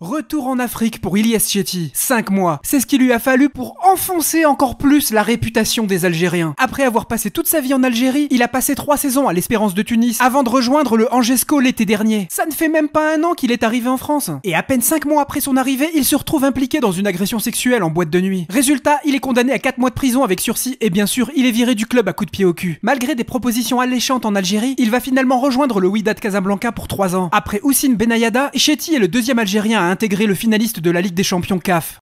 Retour en Afrique pour Ilias Chetty. 5 mois. C'est ce qu'il lui a fallu pour enfoncer encore plus la réputation des Algériens. Après avoir passé toute sa vie en Algérie, il a passé 3 saisons à l'Espérance de Tunis avant de rejoindre le Angesco l'été dernier. Ça ne fait même pas un an qu'il est arrivé en France. Et à peine 5 mois après son arrivée, il se retrouve impliqué dans une agression sexuelle en boîte de nuit. Résultat, il est condamné à 4 mois de prison avec sursis et bien sûr, il est viré du club à coups de pied au cul. Malgré des propositions alléchantes en Algérie, il va finalement rejoindre le de Casablanca pour 3 ans. Après Houssine Benayada, Chetty est le deuxième Algérien à intégrer le finaliste de la Ligue des Champions CAF.